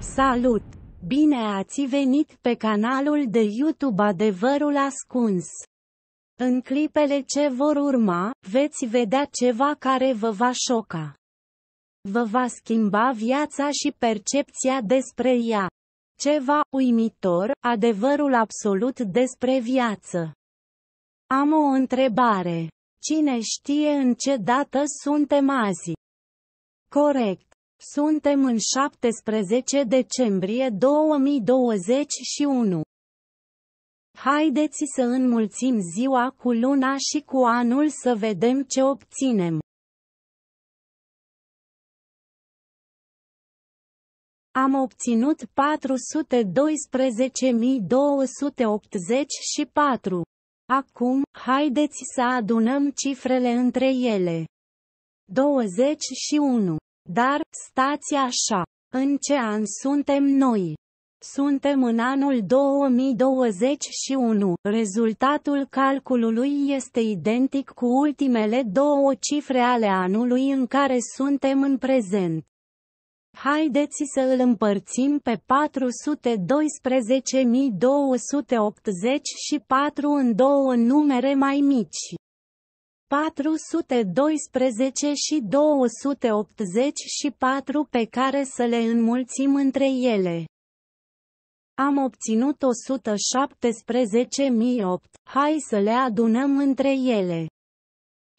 Salut! Bine ați venit pe canalul de YouTube Adevărul Ascuns. În clipele ce vor urma, veți vedea ceva care vă va șoca. Vă va schimba viața și percepția despre ea. Ceva uimitor, adevărul absolut despre viață. Am o întrebare. Cine știe în ce dată suntem azi? Corect. Suntem în 17 decembrie 2021. Haideți să înmulțim ziua cu luna și cu anul să vedem ce obținem. Am obținut 412.284. Acum, haideți să adunăm cifrele între ele. 21 dar, stați așa! În ce an suntem noi? Suntem în anul 2021. Rezultatul calculului este identic cu ultimele două cifre ale anului în care suntem în prezent. Haideți să îl împărțim pe 412.284 în două numere mai mici. 412 și 284 pe care să le înmulțim între ele. Am obținut 117.008, hai să le adunăm între ele.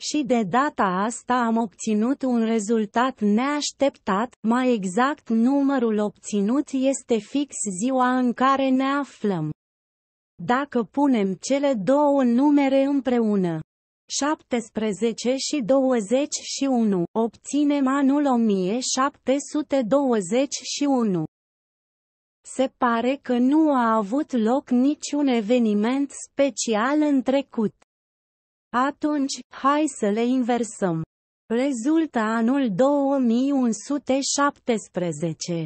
Și de data asta am obținut un rezultat neașteptat, mai exact numărul obținut este fix ziua în care ne aflăm. Dacă punem cele două numere împreună, 17 și 21, obținem anul 1721. Se pare că nu a avut loc niciun eveniment special în trecut. Atunci, hai să le inversăm. Rezultă anul 2117.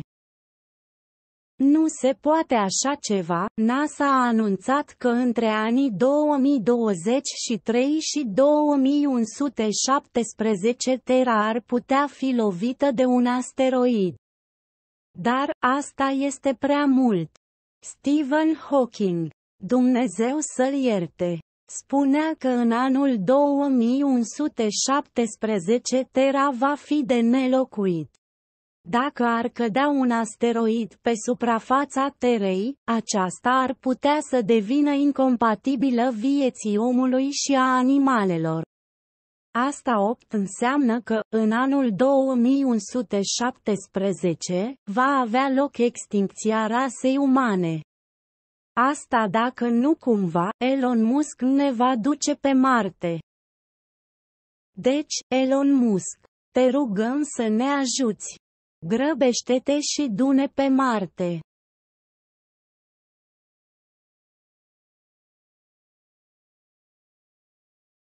Nu se poate așa ceva, NASA a anunțat că între anii 2023 și 2117 Terra ar putea fi lovită de un asteroid. Dar, asta este prea mult. Stephen Hawking, Dumnezeu să-l ierte, spunea că în anul 2117 Terra va fi de nelocuit. Dacă ar cădea un asteroid pe suprafața Terei, aceasta ar putea să devină incompatibilă vieții omului și a animalelor. Asta 8 înseamnă că, în anul 2117, va avea loc extincția rasei umane. Asta dacă nu cumva, Elon Musk ne va duce pe Marte. Deci, Elon Musk, te rugăm să ne ajuți. Grăbește-te și dune pe Marte!